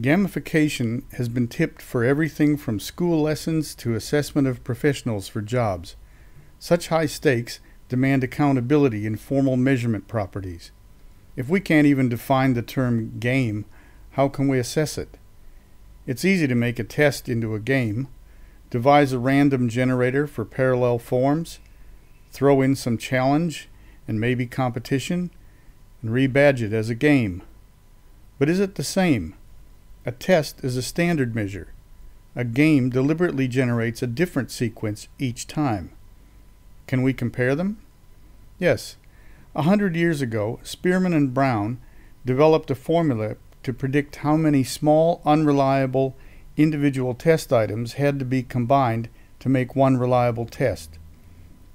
Gamification has been tipped for everything from school lessons to assessment of professionals for jobs. Such high stakes demand accountability and formal measurement properties. If we can't even define the term game, how can we assess it? It's easy to make a test into a game, devise a random generator for parallel forms, throw in some challenge and maybe competition, and rebadge it as a game. But is it the same? A test is a standard measure. A game deliberately generates a different sequence each time. Can we compare them? Yes. A hundred years ago, Spearman and Brown developed a formula to predict how many small, unreliable, individual test items had to be combined to make one reliable test.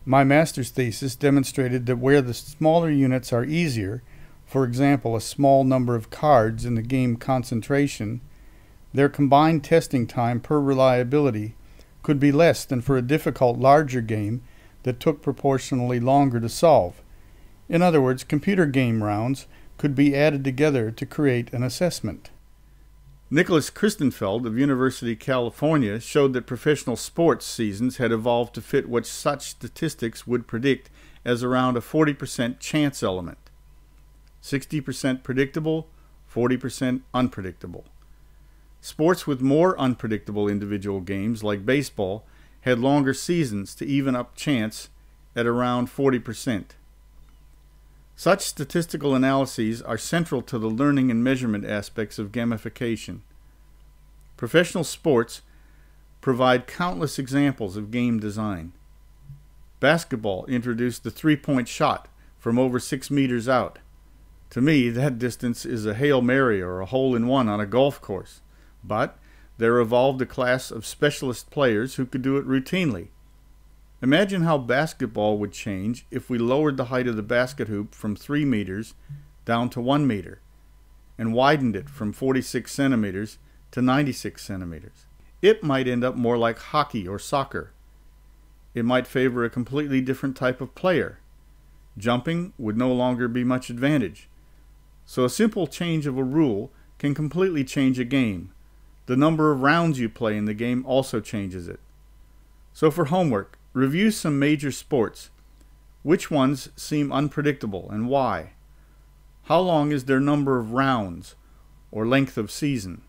My master's thesis demonstrated that where the smaller units are easier, for example, a small number of cards in the game concentration, their combined testing time per reliability could be less than for a difficult larger game that took proportionally longer to solve. In other words, computer game rounds could be added together to create an assessment. Nicholas Christenfeld of University of California showed that professional sports seasons had evolved to fit what such statistics would predict as around a 40% chance element 60% predictable, 40% unpredictable. Sports with more unpredictable individual games, like baseball, had longer seasons to even up chance at around 40%. Such statistical analyses are central to the learning and measurement aspects of gamification. Professional sports provide countless examples of game design. Basketball introduced the three point shot from over six meters out. To me, that distance is a Hail Mary or a hole in one on a golf course. But there evolved a class of specialist players who could do it routinely. Imagine how basketball would change if we lowered the height of the basket hoop from 3 meters down to 1 meter and widened it from 46 centimeters to 96 centimeters. It might end up more like hockey or soccer. It might favor a completely different type of player. Jumping would no longer be much advantage. So a simple change of a rule can completely change a game the number of rounds you play in the game also changes it. So for homework, review some major sports. Which ones seem unpredictable and why? How long is their number of rounds or length of season?